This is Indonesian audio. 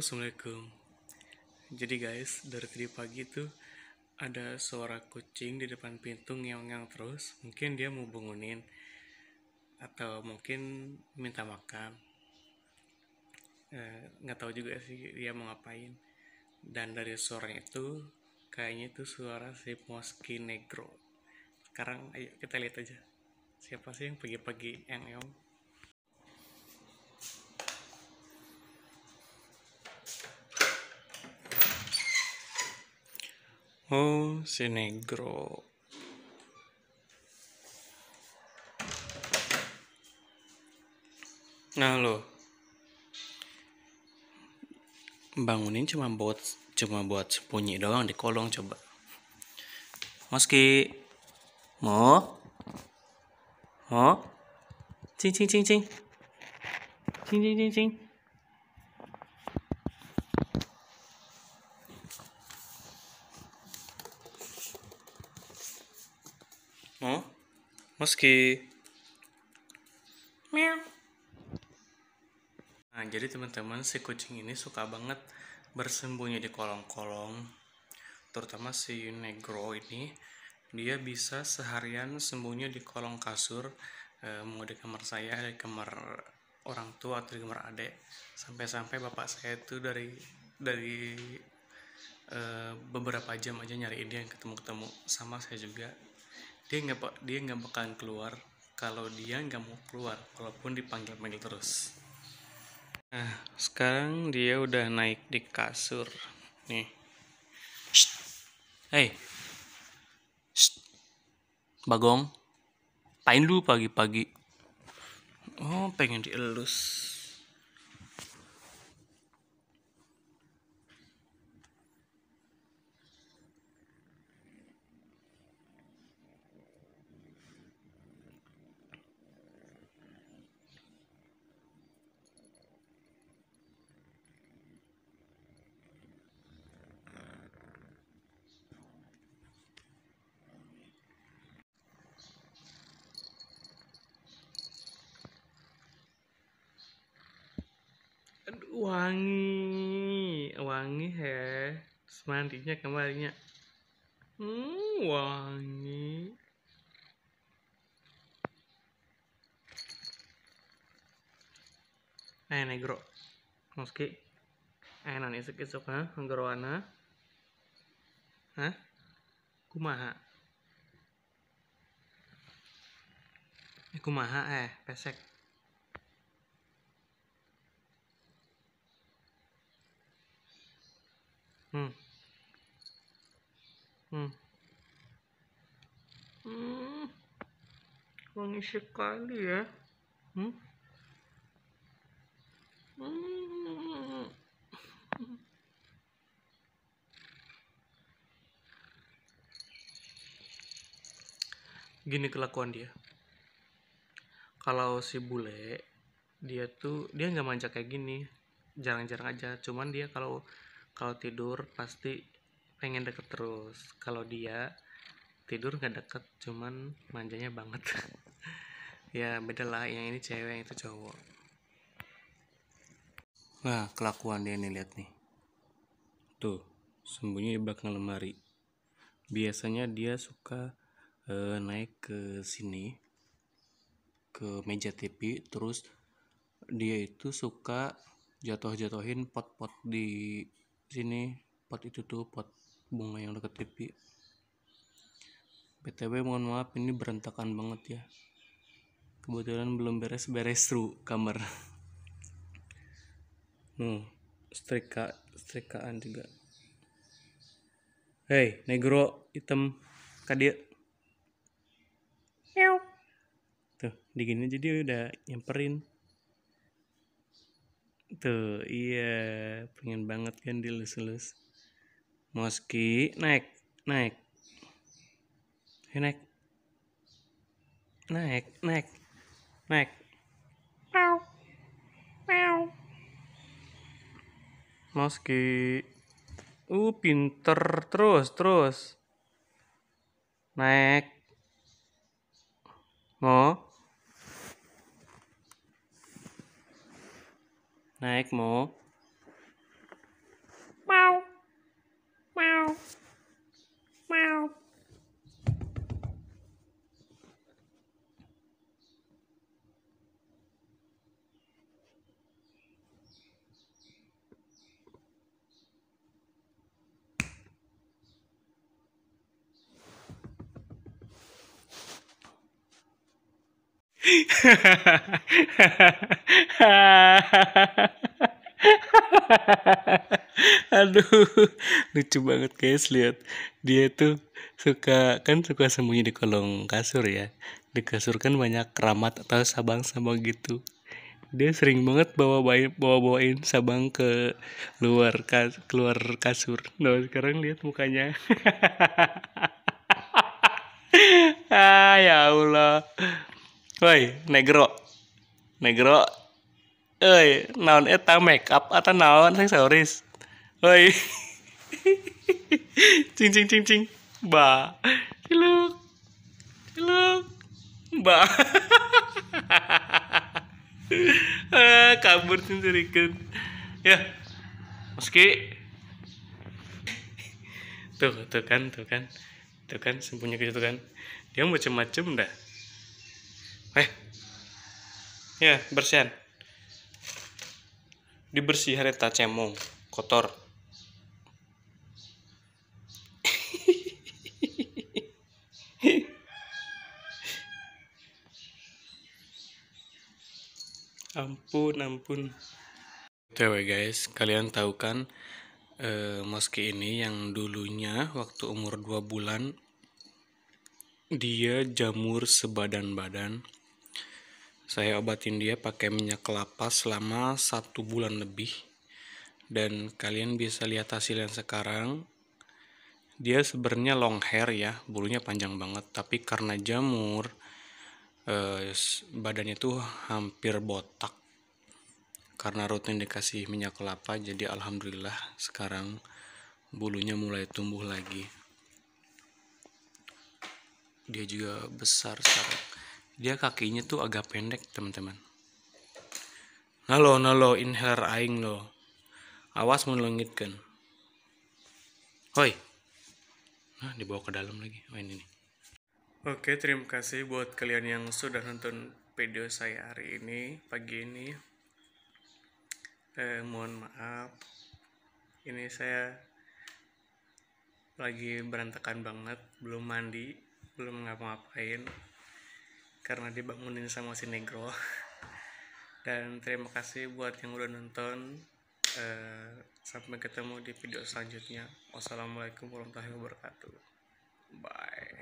assalamualaikum Jadi guys dari tadi pagi itu ada suara kucing di depan pintu ngeong-ngeong terus Mungkin dia mau bangunin Atau mungkin minta makan eh, nggak e, tahu juga sih dia mau ngapain Dan dari suaranya itu kayaknya itu suara si Moski Negro Sekarang ayo kita lihat aja Siapa sih yang pagi-pagi ngeong-ngeong Oh, si negro. Nah lo, bangunin cuma buat cuma buat sepunyi doang di kolong coba. Moski, mau, mau, cing cing cing cing, cing cing cing cing. meski meow nah jadi teman-teman si kucing ini suka banget bersembunyi di kolong-kolong terutama si negro ini dia bisa seharian sembunyi di kolong kasur eh, mau di kamar saya di kamar orang tua atau di kamar adik sampai-sampai bapak saya itu dari dari eh, beberapa jam aja nyariin dia yang ketemu-ketemu sama saya juga dia nggak dia nggak bakalan keluar kalau dia nggak mau keluar walaupun dipanggil panggil terus nah sekarang dia udah naik di kasur nih hei bagong pain dulu pagi-pagi oh pengen dielus wangi wangi he terus kemarinnya hmm wangi eh negro meski eh nan isuk isuk ha warna ha kumaha eh, kumaha eh pesek Hmm. Hmm. Hmm. Wangi sekali ya. Hmm. Hmm. Gini kelakuan dia. Kalau si bule, dia tuh dia nggak manja kayak gini. Jarang-jarang aja. Cuman dia kalau kalau tidur pasti pengen deket terus kalau dia tidur nggak deket cuman manjanya banget ya beda lah yang ini cewek yang itu cowok nah kelakuan dia nih lihat nih tuh sembunyi di belakang lemari biasanya dia suka eh, naik ke sini ke meja TV terus dia itu suka jatuh-jatuhin pot-pot di sini pot itu tuh pot bunga yang deket pipi btw mohon maaf ini berantakan banget ya kebetulan belum beres-beres ru kamar hmm setrika setrikaan juga hei negro hitam kadia tuh digini jadi udah nyamperin Tuh, iya, pengen banget kan dilus-lus. Moski, naik, naik. Ayo naik. Naik, naik. Naik. wow Mau. Moski. Uh, pinter terus, terus. Naik. Mau. Naik mau. Mau. Aduh, lucu banget guys lihat dia tuh suka kan suka sembunyi di kolong kasur ya. Di kasur kan banyak keramat atau sabang-sabang gitu. Dia sering banget bawa bawa bawain sabang ke luar kas, keluar kasur. Nah sekarang lihat mukanya. ah ya Allah. Woi, negro. Negro. Woi, naon eta make up atau naon aksesoris? Woi. cing cing cing cing. Ba. Ciluk. Ciluk. Ba. Ah, kabur sendirikan. Ya. Meski tuh tuh kan tuh kan tuh kan sembunyi gitu kan dia macam-macam dah eh ya bersihan dibersih hareta cemong kotor ampun ampun tewe guys kalian tahu kan e, eh, meski ini yang dulunya waktu umur 2 bulan dia jamur sebadan badan saya obatin dia pakai minyak kelapa selama satu bulan lebih dan kalian bisa lihat hasil yang sekarang dia sebenarnya long hair ya bulunya panjang banget tapi karena jamur eh, badannya tuh hampir botak karena rutin dikasih minyak kelapa jadi alhamdulillah sekarang bulunya mulai tumbuh lagi dia juga besar sekarang dia kakinya tuh agak pendek teman-teman nalo nalo inhaler aing lo awas mau lengitkan hoi nah dibawa ke dalam lagi main oh, ini oke terima kasih buat kalian yang sudah nonton video saya hari ini pagi ini eh, mohon maaf ini saya lagi berantakan banget belum mandi belum ngapa-ngapain karena dibangunin sama si negro dan terima kasih buat yang udah nonton eh, sampai ketemu di video selanjutnya wassalamualaikum warahmatullahi wabarakatuh bye